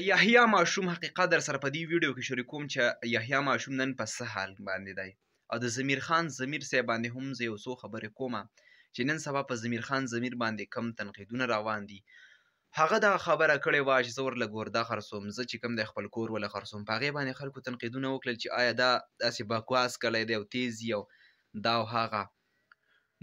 یحیی ماشوم حقیقت در سره په دې ویډیو کې شریک کوم چې یحیی ماشوم نن په څه حال باندې دی او د زمیر خان زمیر سه باندې هم زه یو څو خبرې کوم چې نن سبا په زمیر خان زمیر باندې کم تنقیدونه روان دي هغه دا خبره کړې وه چې زه ورله ګوردا خرڅوم زه چې کوم د خپل کور ولا خرڅوم په هغې باندې خلکو تنقیدونه وکړل چې آیا دا داسې بکواس کلی دی او تیز او دا او هغه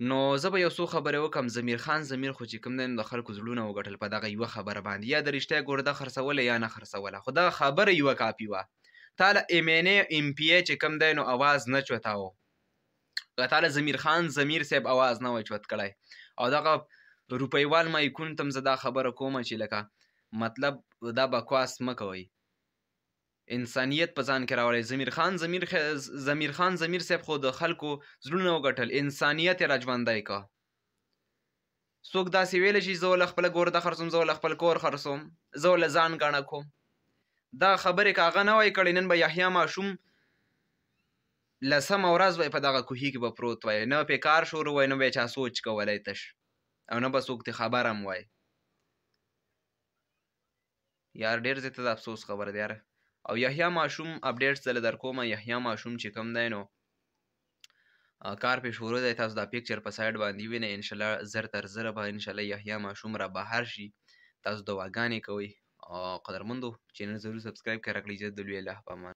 نو زه به یو څو خبرې وکم زمیر خان زمیر خو چې کوم دی نو د خلکو زړونه وګټل په دغه یوه خبره باندې یا د رښتیا ګرده خرڅوله یا نه خرڅوله خو دغه خبره یوه کاپي وه تا له ایم این ایم پی ای چې کوم دی نو اواز نه چوتاوه که تا له زمیر خان زمیر صاحب اواز نه وای چوت کړی او دغه روپیوال مایکون تم زه دا خبره کومه چې لکه مطلب دا بکواس مه کوئ انسانیت په ځان کې راوړی زمیر خان زمیر خ... زمیر خان زمیر صاحب خو د خلکو زړونه وګټل انسانیت یې راژوندی که څوک داسې ویلی شي زه له خپله ګورده خرڅوم زه له خپل کور خرڅوم زه له ځان ګڼه کوم دا خبرې که هغه نه وای کړې نن به یحیا ماشوم لسمه ورځ به یې په دغه کوهي کې به پروت وای نه پې کار شروع وای نه به چا سوچ کولی تش او نه به څوک تې خبر هم وای یار ډېر زیاته د افسوس خبره ده یاره او یحیا ماشوم اپډیټس دل درکوم یحیا ماشوم چې کوم دی نو کار په شروع دی تاسو دا پکچر په سایډ باندې وینئ ان شاء الله زر تر زر به ان شاء الله یحیا ماشوم را بهر شي تاسو دعاګانې کوئ قدرمندو چینل ضرور سبسکرایب کړئ راکړئ چې د لوی الله په امان